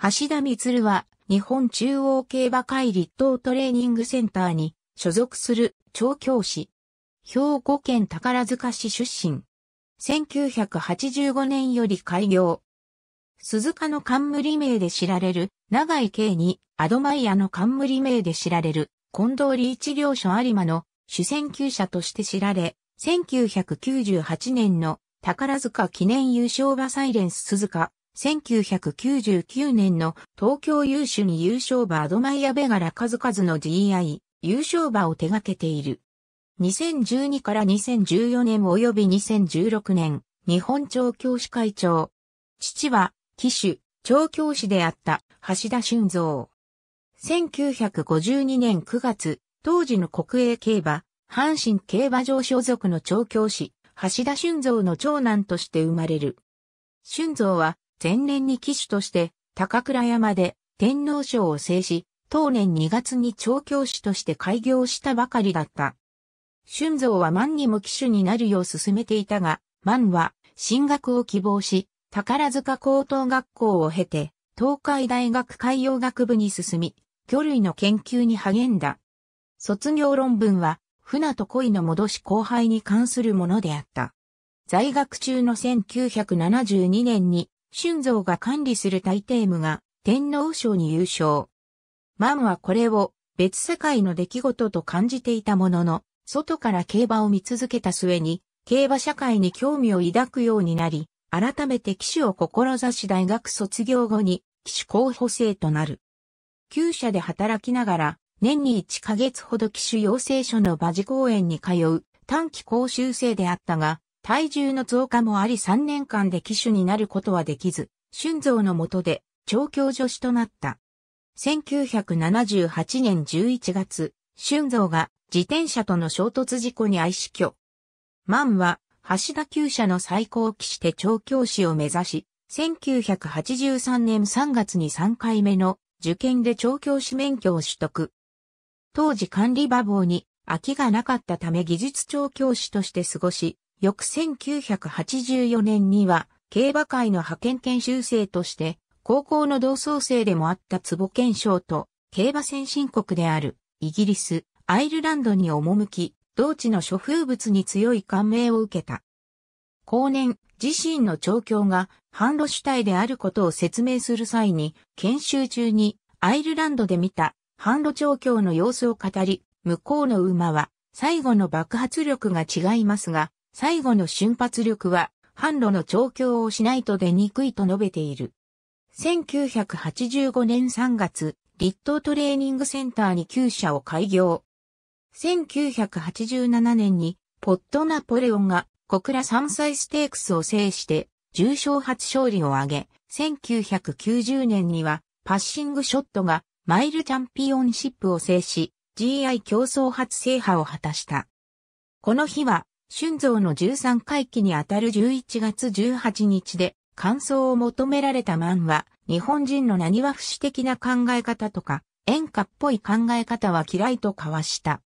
橋田光は日本中央競馬会立党トレーニングセンターに所属する調教師。兵庫県宝塚市出身。1985年より開業。鈴鹿の冠名で知られる、長井慶に、アドマイヤの冠名で知られる、近藤理一両所有馬の主戦級者として知られ、1998年の宝塚記念優勝馬サイレンス鈴鹿1999年の東京優秀に優勝馬アドマイアベガラ数々の GI、優勝馬を手掛けている。2012から2014年及び2016年、日本調教師会長。父は、騎手、調教師であった橋田俊造。1952年9月、当時の国営競馬、阪神競馬場所属の調教師、橋田俊造の長男として生まれる。俊造は前年に騎手として高倉山で天皇賞を制し、当年2月に調教師として開業したばかりだった。春蔵は万にも騎手になるよう勧めていたが、万は進学を希望し、宝塚高等学校を経て、東海大学海洋学部に進み、魚類の研究に励んだ。卒業論文は、船と恋の戻し後輩に関するものであった。在学中の1972年に春蔵が管理する大帝夢が天皇賞に優勝。万はこれを別世界の出来事と感じていたものの、外から競馬を見続けた末に、競馬社会に興味を抱くようになり、改めて騎手を志し大学卒業後に騎手候補生となる。旧社で働きながら、年に1ヶ月ほど騎手養成所の馬事公園に通う短期講習生であったが、体重の増加もあり3年間で騎手になることはできず、春蔵の下で調教助手となった。1978年11月、春蔵が自転車との衝突事故に愛死去。万は、橋田厩舎の最高騎士で調教師を目指し、1983年3月に3回目の受験で調教師免許を取得。当時管理馬房に空きがなかったため技術調教師として過ごし、翌1984年には、競馬会の派遣研修生として、高校の同窓生でもあった坪健賞と、競馬先進国である、イギリス、アイルランドに赴き、同地の諸風物に強い感銘を受けた。後年、自身の調教が販路主体であることを説明する際に、研修中にアイルランドで見た販路調教の様子を語り、向こうの馬は最後の爆発力が違いますが、最後の瞬発力は、販路の調教をしないと出にくいと述べている。1985年3月、立東トレーニングセンターに旧社を開業。1987年に、ポットナポレオンが小倉山菜ステークスを制して、重賞初勝利を挙げ、1990年には、パッシングショットがマイルチャンピオンシップを制し、GI 競争初制覇を果たした。この日は、春蔵の13回期にあたる11月18日で感想を求められた漫画、日本人の何は不死的な考え方とか、演歌っぽい考え方は嫌いと交わした。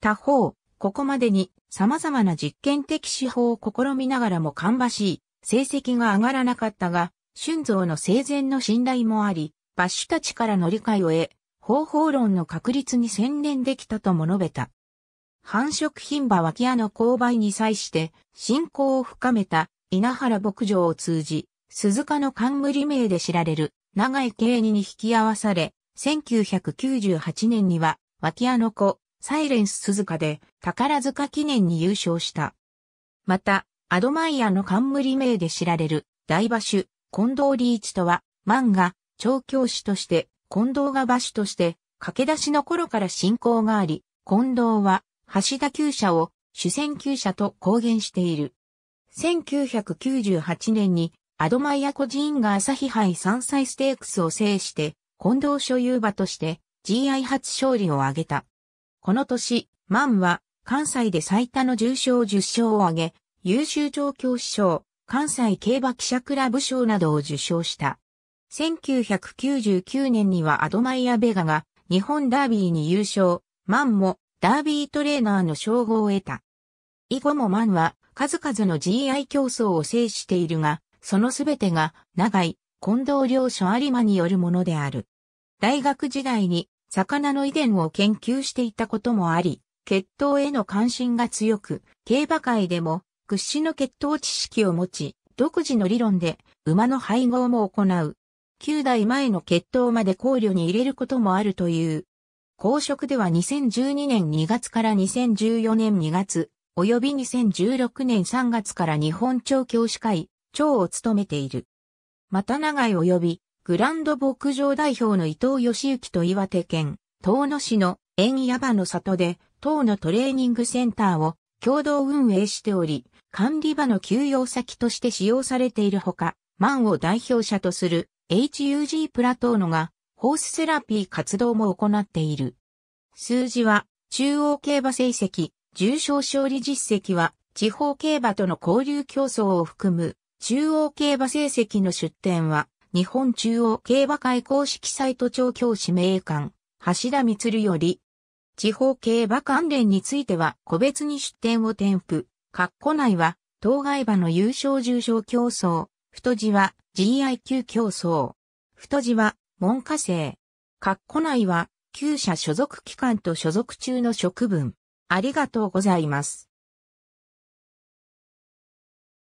他方、ここまでに様々な実験的手法を試みながらも芳しい成績が上がらなかったが、春蔵の生前の信頼もあり、バッシュたちからの理解を得、方法論の確立に専念できたとも述べた。繁殖品馬脇屋の勾配に際して信仰を深めた稲原牧場を通じ、鈴鹿の冠名で知られる長井慶二に引き合わされ、1998年には脇屋の子、サイレンス鈴鹿で宝塚記念に優勝した。また、アドマイヤの冠名で知られる大馬主、近藤リーチとは、漫画、調教師として、近藤が馬主として、駆け出しの頃から信仰があり、近藤は橋田厩舎を主戦厩舎と公言している。1998年にアドマイヤ個人が朝日杯山菜ステークスを制して、近藤所有馬として GI 初勝利を挙げた。この年、マンは関西で最多の重賞10勝を挙げ、優秀調教師賞、関西競馬記者クラブ賞などを受賞した。1999年にはアドマイヤ・ベガが日本ダービーに優勝、マンもダービートレーナーの称号を得た。以後もマンは数々の GI 競争を制しているが、そのすべてが長井、近藤良書有馬によるものである。大学時代に魚の遺伝を研究していたこともあり、血統への関心が強く、競馬界でも屈指の血統知識を持ち、独自の理論で馬の配合も行う。9代前の血統まで考慮に入れることもあるという公職では2012年2月から2014年2月、及び2016年3月から日本調教師会、長を務めている。また長井及び、グランド牧場代表の伊藤義行と岩手県、遠野市の縁矢場の里で、遠野トレーニングセンターを共同運営しており、管理場の休養先として使用されているほか、満を代表者とする HUG プラトーノがホースセラピー活動も行っている。数字は、中央競馬成績、重賞勝利実績は、地方競馬との交流競争を含む、中央競馬成績の出展は、日本中央競馬会公式サイト調教師名館、橋田光より、地方競馬関連については個別に出展を添付、括弧内は、当該馬の優勝重賞競争、太字は GIQ 競争、太字は文科生。括弧内は、旧社所属機関と所属中の職分。ありがとうございます。